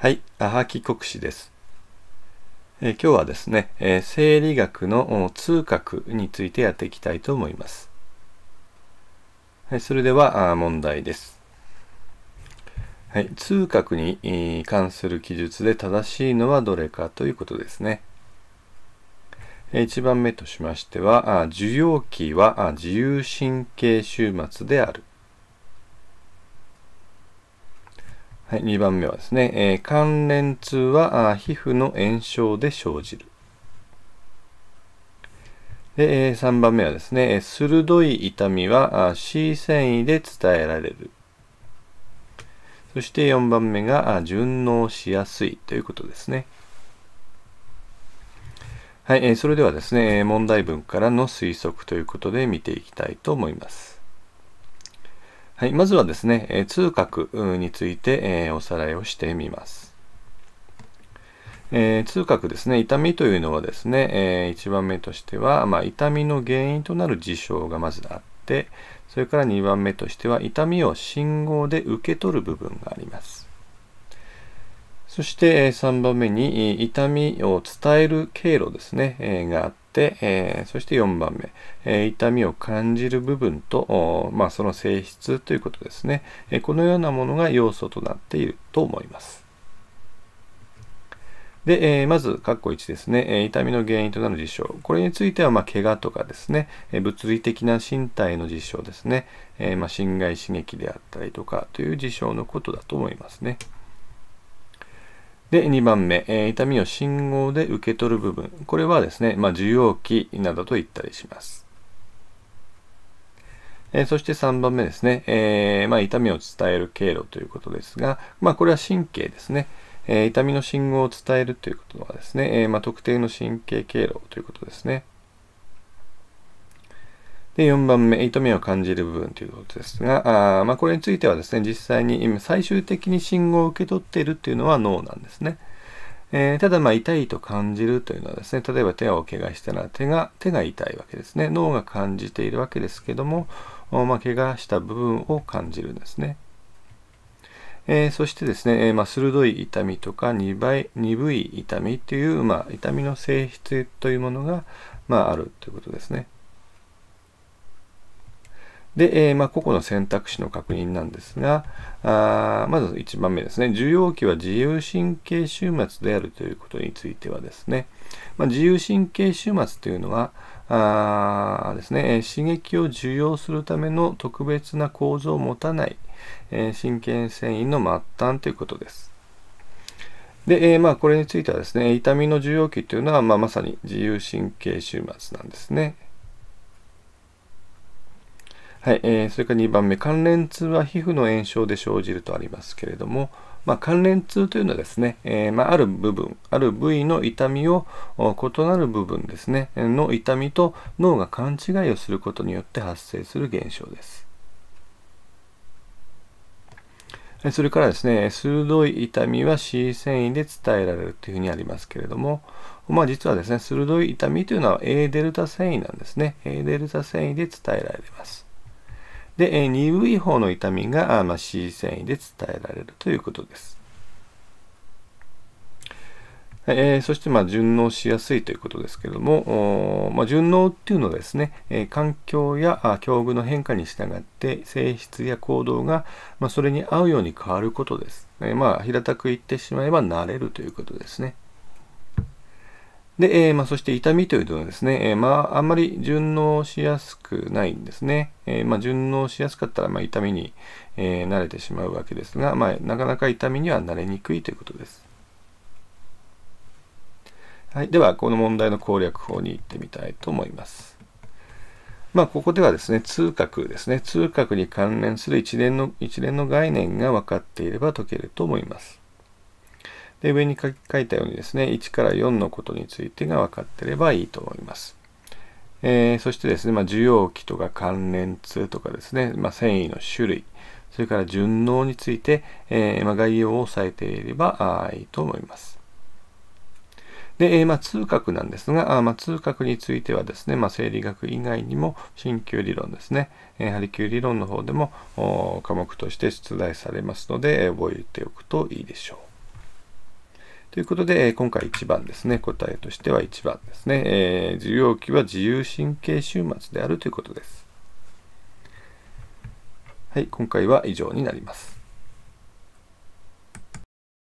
はい、アハキ国史です。え今日はですね、え生理学の通覚についてやっていきたいと思います。はい、それでは問題です。はい、通覚に関する記述で正しいのはどれかということですね。1番目としましては、受容器は自由神経終末である。はい、2番目はですね、えー、関連痛は皮膚の炎症で生じる。で、えー、3番目はですね、鋭い痛みは C 繊維で伝えられる。そして4番目が順応しやすいということですね。はい、えー、それではですね、問題文からの推測ということで見ていきたいと思います。はい、まずはですね、え通覚について、えおさらいをしてみます。えー、痛覚ですね痛みというのはですね、えー、1番目としては、まあ、痛みの原因となる事象がまずあってそれから2番目としては痛みを信号で受け取る部分がありますそして3番目に痛みを伝える経路ですね、えー、があっ、えー、そして4番目、えー、痛みを感じる部分と、まあ、その性質ということですね、えー、このようなものが要素となっていると思います。で、えー、まず、括弧1ですね、えー、痛みの原因となる事象。これについては、まあ、怪我とかですね、えー、物理的な身体の事象ですね、えまあ、侵害刺激であったりとかという事象のことだと思いますね。で、2番目、えー、痛みを信号で受け取る部分。これはですね、まあ、受容器などと言ったりします。えー、そして3番目ですね、えー、まあ、痛みを伝える経路ということですが、まあ、これは神経ですね。え痛みの信号を伝えるということはですね、えま特定の神経経路ということですね。で、4番目、痛みを感じる部分ということですが、あまあ、これについてはですね、実際に今最終的に信号を受け取っているっていうのは脳なんですね。えー、ただ、ま痛いと感じるというのはですね、例えば手を怪我したら手が、手が痛いわけですね。脳が感じているわけですけども、まあ、怪我した部分を感じるんですね。えー、そしてですね、えー、まあ、鋭い痛みとか2倍鈍い痛みという、まあ、痛みの性質というものが、まあ、あるということですね。で、えー、まあ、個々の選択肢の確認なんですが、あまず1番目ですね。受容器は自由神経終末であるということについてはですね、まあ、自由神経終末というのは、あですね、刺激を受容するための特別な構造を持たない、えー、神経繊維の末端ということです。で、えー、まあ、これについてはですね、痛みの受容器というのは、まあ、まさに自由神経終末なんですね。はい、えー、それから2番目、関連痛は皮膚の炎症で生じるとありますけれども、まあ、関連痛というのはですね、えー、まあ、ある部分、ある部位の痛みを異なる部分ですね、の痛みと脳が勘違いをすることによって発生する現象です。それからですね、鋭い痛みは C 繊維で伝えられるというふうにありますけれども、まあ実はですね、鋭い痛みというのは A デルタ繊維なんですね。A デルタ繊維で伝えられます。で、えー、鈍い方の痛みがまあ、C 繊維で伝えられるということです。えー、そして、まあ、順応しやすいということですけれども、まあ、順応っていうのはですね、えー、環境や境遇の変化に従って性質や行動が、まあ、それに合うように変わることです。えー、まあ、平たく言ってしまえば慣れるということですね。で、えー、まあ、そして痛みというのはですね、えー、まあ、あんまり順応しやすくないんですね。えー、まあ、順応しやすかったら、ま痛みに、え慣れてしまうわけですが、まなかなか痛みには慣れにくいということです。はい、では、この問題の攻略法に行ってみたいと思います。まあ、ここではですね、通覚ですね。通覚に関連する一連の一連の概念が分かっていれば解けると思います。で、上に書いたようにですね、1から4のことについてが分かってればいいと思います。えー、そしてですね、まあ、受容器とか関連痛とかですね、まあ、繊維の種類、それから順応について、えー、まあ、概要を押さえていればいいと思います。で、えー、まあ、痛覚なんですが、あまあ、痛覚についてはですね、まあ、生理学以外にも、鍼灸理論ですね、えー、ハー理論の方でも科目として出題されますので、覚えておくといいでしょう。ということで、今回1番ですね。答えとしては1番ですね。えー、受容器は自由神経終末であるということです。はい、今回は以上になります。